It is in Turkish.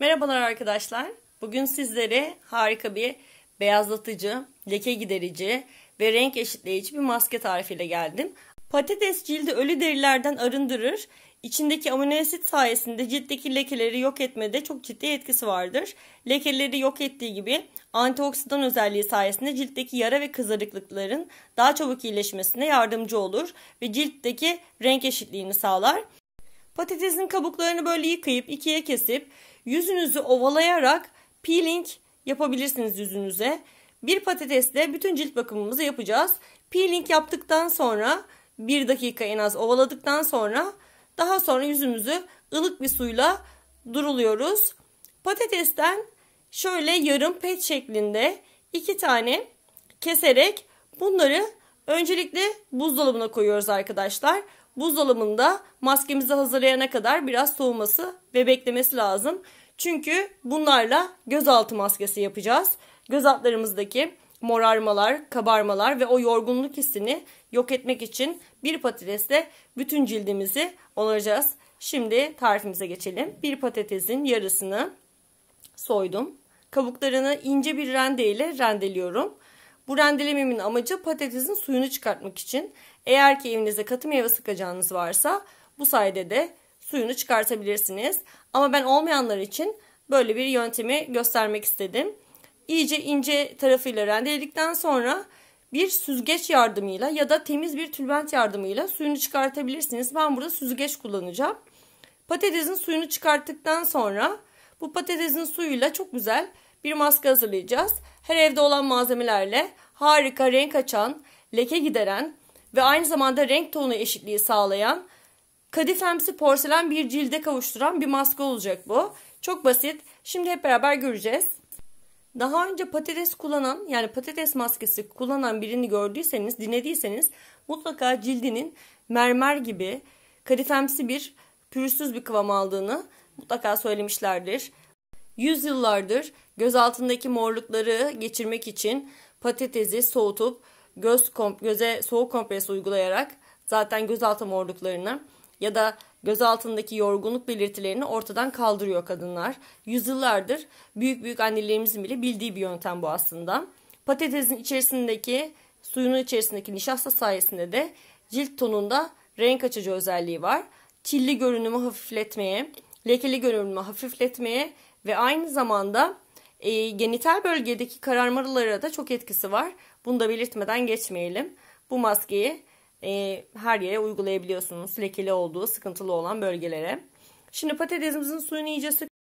Merhabalar arkadaşlar. Bugün sizlere harika bir beyazlatıcı, leke giderici ve renk eşitleyici bir maske tarifiyle geldim. Patates cildi ölü derilerden arındırır. İçindeki amino asit sayesinde ciltteki lekeleri yok etmede çok ciddi etkisi vardır. Lekeleri yok ettiği gibi antioksidan özelliği sayesinde ciltteki yara ve kızarıklıkların daha çabuk iyileşmesine yardımcı olur ve ciltteki renk eşitliğini sağlar. Patatesin kabuklarını böyle yıkayıp ikiye kesip yüzünüzü ovalayarak peeling yapabilirsiniz yüzünüze. Bir patatesle bütün cilt bakımımızı yapacağız. Peeling yaptıktan sonra bir dakika en az ovaladıktan sonra daha sonra yüzümüzü ılık bir suyla duruluyoruz. Patatesten şöyle yarım pet şeklinde iki tane keserek bunları öncelikle buzdolabına koyuyoruz arkadaşlar buzdolabında maskemizi hazırlayana kadar biraz soğuması ve beklemesi lazım. Çünkü bunlarla gözaltı maskesi yapacağız. Göz altlarımızdaki morarmalar, kabarmalar ve o yorgunluk hissini yok etmek için bir patatesle bütün cildimizi onaracağız. Şimdi tarifimize geçelim. Bir patatesin yarısını soydum. Kabuklarını ince bir rende ile rendeliyorum. Bu rendelememin amacı patatesin suyunu çıkartmak için. Eğer ki evinizde katı meyve sıkacağınız varsa bu sayede de suyunu çıkartabilirsiniz. Ama ben olmayanlar için böyle bir yöntemi göstermek istedim. İyice ince tarafıyla rendeledikten sonra bir süzgeç yardımıyla ya da temiz bir tülbent yardımıyla suyunu çıkartabilirsiniz. Ben burada süzgeç kullanacağım. Patatesin suyunu çıkarttıktan sonra bu patatesin suyuyla çok güzel bir maske hazırlayacağız. Her evde olan malzemelerle harika renk açan, leke gideren ve aynı zamanda renk tonu eşitliği sağlayan kadifemsi porselen bir cilde kavuşturan bir maske olacak bu. Çok basit. Şimdi hep beraber göreceğiz. Daha önce patates kullanan yani patates maskesi kullanan birini gördüyseniz, dinlediyseniz mutlaka cildinin mermer gibi kadifemsi bir pürüzsüz bir kıvam aldığını mutlaka söylemişlerdir. Yüzyıllardır gözaltındaki morlukları geçirmek için patatesi soğutup göz komp göze soğuk kompres uygulayarak zaten gözaltı morluklarını ya da gözaltındaki yorgunluk belirtilerini ortadan kaldırıyor kadınlar. Yüzyıllardır büyük büyük annelerimizin bile bildiği bir yöntem bu aslında. Patatesin içerisindeki suyunun içerisindeki nişasta sayesinde de cilt tonunda renk açıcı özelliği var. Çilli görünümü hafifletmeye, lekeli görünümü hafifletmeye ve aynı zamanda e, genital bölgedeki kararmalara da çok etkisi var. Bunu da belirtmeden geçmeyelim. Bu maskeyi e, her yere uygulayabiliyorsunuz. Lekeli olduğu, sıkıntılı olan bölgelere. Şimdi patatesimizin suyunu iyice